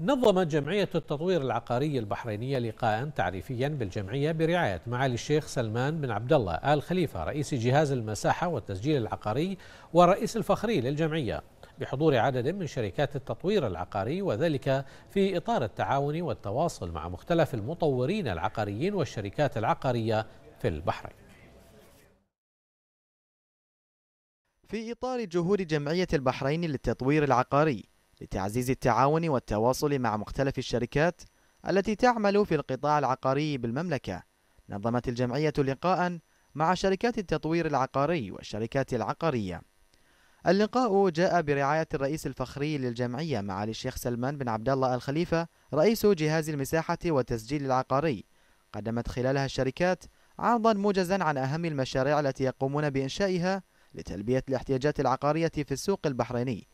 نظمت جمعية التطوير العقاري البحرينية لقاء تعريفيا بالجمعية برعاية معالي الشيخ سلمان بن عبد الله آل خليفة رئيس جهاز المساحة والتسجيل العقاري والرئيس الفخري للجمعية بحضور عدد من شركات التطوير العقاري وذلك في إطار التعاون والتواصل مع مختلف المطورين العقاريين والشركات العقارية في البحرين في إطار جهود جمعية البحرين للتطوير العقاري لتعزيز التعاون والتواصل مع مختلف الشركات التي تعمل في القطاع العقاري بالمملكة نظمت الجمعية لقاء مع شركات التطوير العقاري والشركات العقارية اللقاء جاء برعاية الرئيس الفخري للجمعية معالي الشيخ سلمان بن عبد الله الخليفة رئيس جهاز المساحة والتسجيل العقاري قدمت خلالها الشركات عرضا موجزا عن أهم المشاريع التي يقومون بإنشائها لتلبية الاحتياجات العقارية في السوق البحريني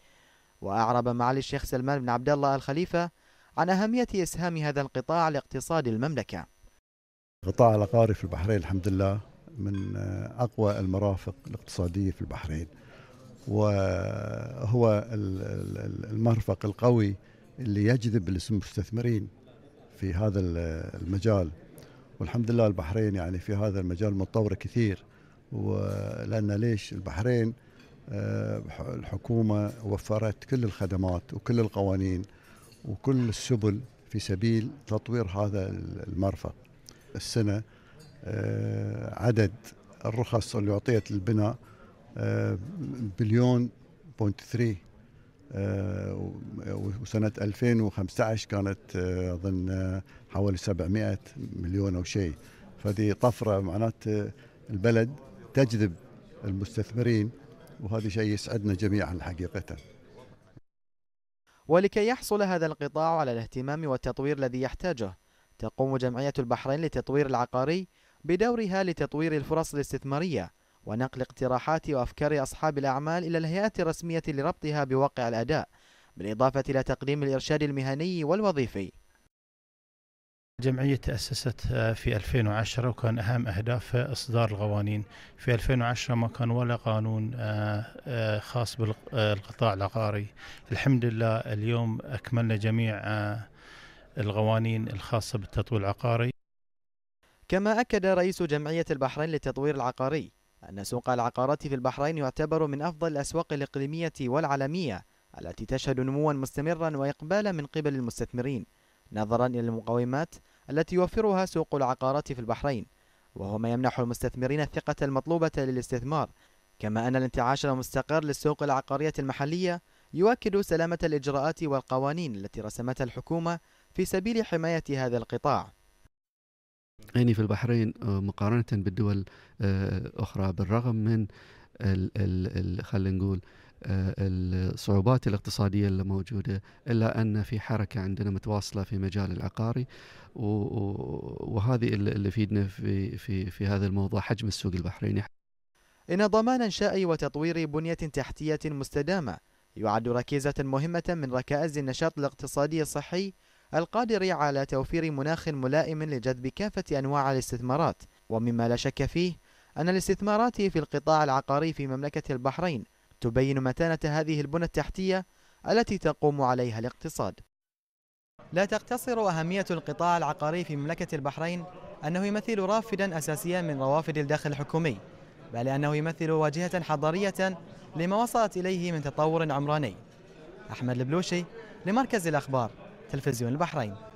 وأعرب معالي الشيخ سلمان بن عبد الله الخليفة عن أهمية إسهام هذا القطاع لاقتصاد المملكة قطاع العقاري في البحرين الحمد لله من أقوى المرافق الاقتصادية في البحرين وهو المرفق القوي اللي يجذب المستثمرين في هذا المجال والحمد لله البحرين يعني في هذا المجال متطوره كثير ولان ليش البحرين آه، الحكومة وفرت كل الخدمات وكل القوانين وكل السبل في سبيل تطوير هذا المرفأ السنة آه، عدد الرخص اللي أعطيت للبناء آه، بليون بونت ثري وسنة 2015 كانت أظن حوالي 700 مليون أو شيء فهذه طفرة معناته البلد تجذب المستثمرين وهذا شيء يسعدنا جميعا حقيقة ولكي يحصل هذا القطاع على الاهتمام والتطوير الذي يحتاجه تقوم جمعية البحرين للتطوير العقاري بدورها لتطوير الفرص الاستثمارية ونقل اقتراحات وأفكار أصحاب الأعمال إلى الهيئات الرسمية لربطها بواقع الأداء بالإضافة إلى تقديم الإرشاد المهني والوظيفي الجمعية تأسست آه، في 2010 وكان أهم أهدافها إصدار القوانين في 2010 ما كان ولا قانون آه، آه، خاص بالقطاع العقاري الحمد لله اليوم أكملنا جميع القوانين الخاصة بالتطوير العقاري كما أكد رئيس جمعية البحرين للتطوير العقاري أن سوق العقارات في البحرين يعتبر من أفضل الأسواق الإقليمية والعالمية التي تشهد نموا مستمرا وإقبالا من قبل المستثمرين نظرا إلى المقومات التي يوفرها سوق العقارات في البحرين وهو ما يمنح المستثمرين الثقة المطلوبة للاستثمار كما أن الانتعاش المستقر للسوق العقارية المحلية يؤكد سلامة الإجراءات والقوانين التي رسمتها الحكومة في سبيل حماية هذا القطاع يعني في البحرين آه، مقارنة بالدول آه، أخرى بالرغم من خلينا نقول آه، الصعوبات الاقتصادية اللي موجودة إلا أن في حركة عندنا متواصلة في مجال العقاري وهذه اللي فيدنا في, في, في هذا الموضوع حجم السوق البحريني إن ضمان إنشاء وتطوير بنية تحتية مستدامة يعد ركيزة مهمة من ركائز النشاط الاقتصادي الصحي القادر على توفير مناخ ملائم لجذب كافة أنواع الاستثمارات ومما لا شك فيه أن الاستثمارات في القطاع العقاري في مملكة البحرين تبين متانة هذه البنى التحتية التي تقوم عليها الاقتصاد لا تقتصر أهمية القطاع العقاري في مملكة البحرين أنه يمثل رافدا أساسيا من روافد الدخل الحكومي بل أنه يمثل واجهة حضارية لما وصلت إليه من تطور عمراني أحمد البلوشي لمركز الأخبار تلفزيون البحرين